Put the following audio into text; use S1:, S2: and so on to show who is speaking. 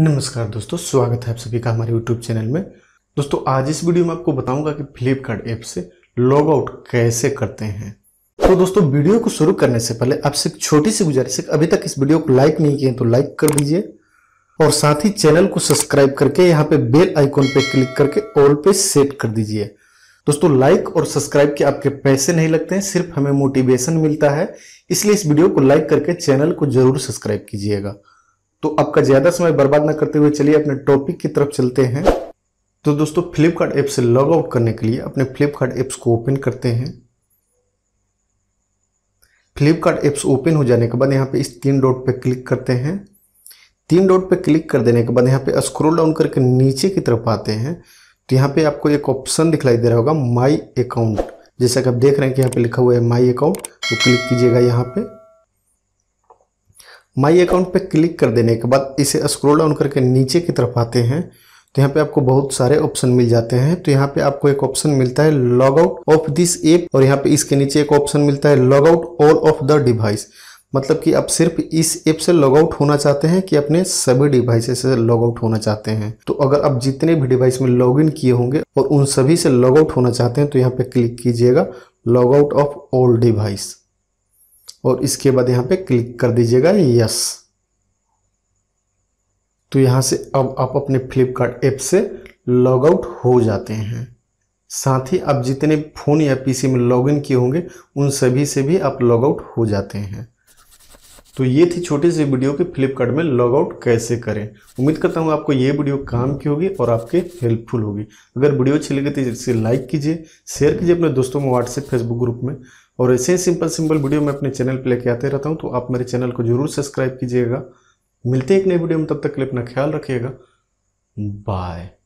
S1: नमस्कार दोस्तों स्वागत है आप सभी का हमारे यूट्यूब चैनल में दोस्तों आज इस वीडियो में आपको बताऊंगा कि फ्लिपकार्ट ऐप से लॉग आउट कैसे करते हैं तो दोस्तों वीडियो को शुरू करने से पहले आपसे एक छोटी सी गुजारिश है अभी तक इस वीडियो को लाइक नहीं किए तो लाइक कर दीजिए और साथ ही चैनल को सब्सक्राइब करके यहाँ पे बेल आइकॉन पे क्लिक करके ऑल पे सेट कर दीजिए दोस्तों लाइक और सब्सक्राइब के आपके पैसे नहीं लगते हैं सिर्फ हमें मोटिवेशन मिलता है इसलिए इस वीडियो को लाइक करके चैनल को जरूर सब्सक्राइब कीजिएगा तो आपका ज़्यादा समय बर्बाद ना करते हुए चलिए अपने टॉपिक की तरफ चलते हैं तो दोस्तों फ्लिपकार्ट ऐप से लॉग आउट करने के लिए अपने फ्लिपकार्ट ऐप्स को ओपन करते हैं फ्लिपकार्ट ऐप्स ओपन हो जाने के बाद यहाँ पे इस तीन डॉट पे क्लिक करते हैं तीन डॉट पे क्लिक कर देने के बाद यहाँ पे स्क्रॉल डाउन करके नीचे की तरफ आते हैं तो यहाँ पे आपको एक ऑप्शन दिखलाई दे रहा होगा माई अकाउंट जैसा कि आप देख रहे हैं कि यहाँ पे लिखा हुआ है माई अकाउंट तो क्लिक कीजिएगा यहाँ पे माई अकाउंट पे क्लिक कर देने के बाद इसे स्क्रोल डाउन करके नीचे की तरफ आते हैं तो यहाँ पे आपको बहुत सारे ऑप्शन मिल जाते हैं तो यहाँ पे आपको एक ऑप्शन मिलता है log out of this app और यहाँ पे इसके नीचे एक ऑप्शन मिलता है log out all of the device मतलब कि आप सिर्फ इस ऐप से लॉग आउट होना चाहते हैं कि अपने सभी डिवाइस से लॉग आउट होना चाहते हैं तो अगर आप जितने भी डिवाइस में लॉग इन किए होंगे और उन सभी से लॉग आउट होना चाहते हैं तो यहाँ पे क्लिक कीजिएगा log out of all device और इसके बाद यहाँ पे क्लिक कर दीजिएगा यस तो यहाँ से अब आप अपने फ्लिपकार्ट ऐप से लॉग आउट हो जाते हैं साथ ही आप जितने फ़ोन या पीसी में लॉगिन किए होंगे उन सभी से भी आप लॉग आउट हो जाते हैं तो ये थी छोटी सी वीडियो कि फ्लिपकार्ट में लॉग आउट कैसे करें उम्मीद करता हूँ आपको ये वीडियो काम की होगी और आपके हेल्पफुल होगी अगर वीडियो अच्छी लगी तो इसे लाइक कीजिए शेयर कीजिए अपने दोस्तों में व्हाट्सएप फेसबुक ग्रुप में और ऐसे ही सिंपल सिंपल वीडियो मैं अपने चैनल पर लेके आते रहता हूँ तो आप मेरे चैनल को जरूर सब्सक्राइब कीजिएगा मिलते हैं एक नए वीडियो में तब तक के लिए अपना ख्याल रखिएगा बाय